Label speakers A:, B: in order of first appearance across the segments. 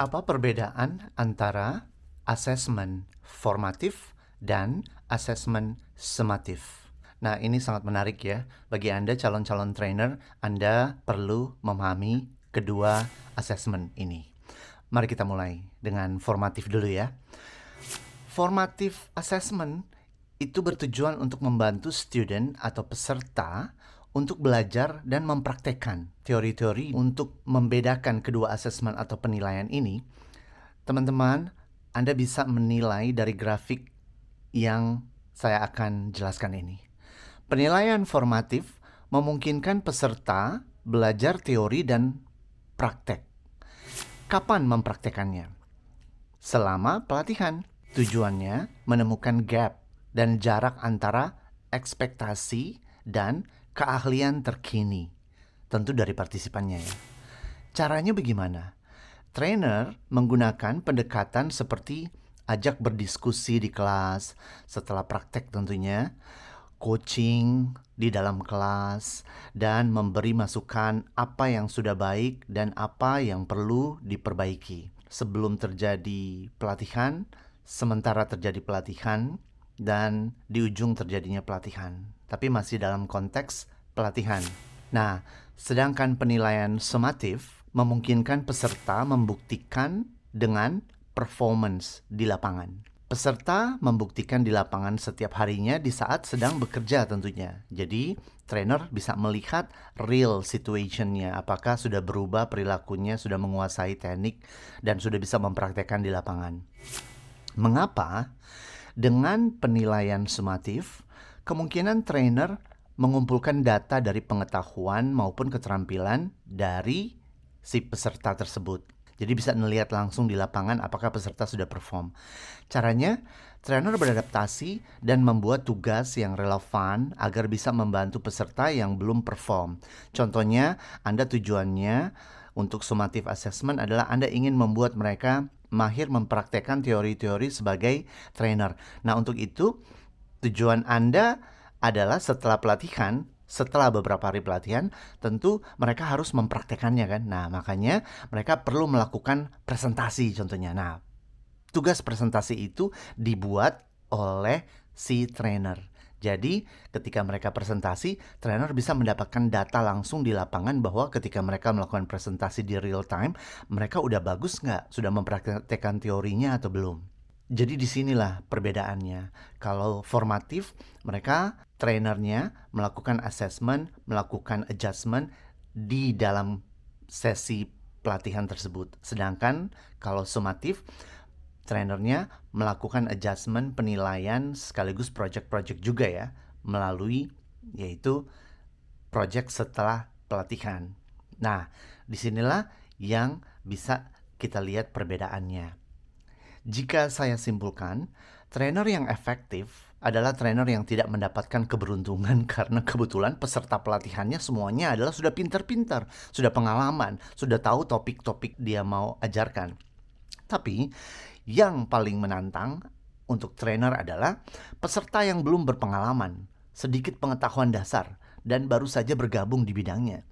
A: apa perbedaan antara asesmen formatif dan asesmen sematif? Nah, ini sangat menarik ya. Bagi Anda calon-calon trainer, Anda perlu memahami kedua asesmen ini. Mari kita mulai dengan formatif dulu ya. Formatif assessment itu bertujuan untuk membantu student atau peserta untuk belajar dan mempraktekkan teori-teori untuk membedakan kedua asesmen atau penilaian ini, teman-teman, Anda bisa menilai dari grafik yang saya akan jelaskan ini. Penilaian formatif memungkinkan peserta belajar teori dan praktek. Kapan mempraktekannya? Selama pelatihan. Tujuannya menemukan gap dan jarak antara ekspektasi dan keahlian terkini, tentu dari partisipannya ya. Caranya bagaimana? Trainer menggunakan pendekatan seperti ajak berdiskusi di kelas setelah praktek tentunya, coaching di dalam kelas, dan memberi masukan apa yang sudah baik dan apa yang perlu diperbaiki. Sebelum terjadi pelatihan, sementara terjadi pelatihan, dan di ujung terjadinya pelatihan tapi masih dalam konteks pelatihan. Nah, sedangkan penilaian sumatif memungkinkan peserta membuktikan dengan performance di lapangan. Peserta membuktikan di lapangan setiap harinya di saat sedang bekerja tentunya. Jadi, trainer bisa melihat real situationnya, apakah sudah berubah perilakunya, sudah menguasai teknik, dan sudah bisa mempraktekkan di lapangan. Mengapa? Dengan penilaian sumatif, kemungkinan trainer mengumpulkan data dari pengetahuan maupun keterampilan dari si peserta tersebut. Jadi bisa melihat langsung di lapangan apakah peserta sudah perform. Caranya, trainer beradaptasi dan membuat tugas yang relevan agar bisa membantu peserta yang belum perform. Contohnya, Anda tujuannya untuk summative assessment adalah Anda ingin membuat mereka mahir mempraktekkan teori-teori sebagai trainer. Nah, untuk itu Tujuan Anda adalah setelah pelatihan, setelah beberapa hari pelatihan, tentu mereka harus mempraktekannya kan. Nah, makanya mereka perlu melakukan presentasi contohnya. Nah, tugas presentasi itu dibuat oleh si trainer. Jadi, ketika mereka presentasi, trainer bisa mendapatkan data langsung di lapangan bahwa ketika mereka melakukan presentasi di real time, mereka udah bagus nggak? Sudah mempraktekkan teorinya atau belum? Jadi disinilah perbedaannya. Kalau formatif, mereka trainernya melakukan assessment, melakukan adjustment di dalam sesi pelatihan tersebut. Sedangkan kalau sumatif, trainernya melakukan adjustment penilaian sekaligus project-project juga ya, melalui yaitu project setelah pelatihan. Nah, disinilah yang bisa kita lihat perbedaannya. Jika saya simpulkan, trainer yang efektif adalah trainer yang tidak mendapatkan keberuntungan karena kebetulan peserta pelatihannya semuanya adalah sudah pintar-pintar, sudah pengalaman, sudah tahu topik-topik dia mau ajarkan. Tapi yang paling menantang untuk trainer adalah peserta yang belum berpengalaman, sedikit pengetahuan dasar, dan baru saja bergabung di bidangnya.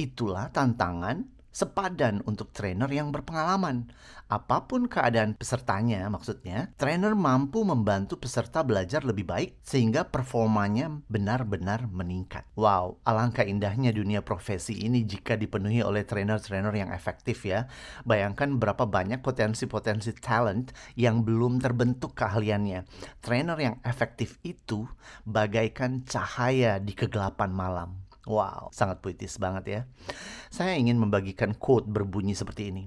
A: Itulah tantangan sepadan untuk trainer yang berpengalaman. Apapun keadaan pesertanya maksudnya, trainer mampu membantu peserta belajar lebih baik sehingga performanya benar-benar meningkat. Wow, alangkah indahnya dunia profesi ini jika dipenuhi oleh trainer-trainer yang efektif ya. Bayangkan berapa banyak potensi-potensi talent yang belum terbentuk keahliannya. Trainer yang efektif itu bagaikan cahaya di kegelapan malam. Wow, sangat puitis banget ya. Saya ingin membagikan quote berbunyi seperti ini.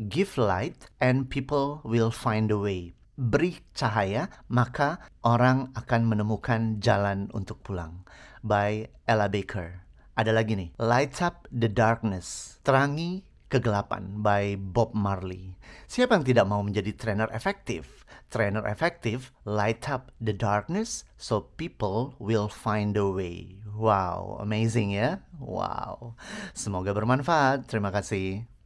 A: Give light and people will find a way. Beri cahaya, maka orang akan menemukan jalan untuk pulang. By Ella Baker. Ada lagi nih, Lights Up the Darkness. Terangi Kegelapan by Bob Marley. Siapa yang tidak mau menjadi trainer efektif? Trainer efektif light up the darkness so people will find the way. Wow, amazing ya. Wow. Semoga bermanfaat. Terima kasih.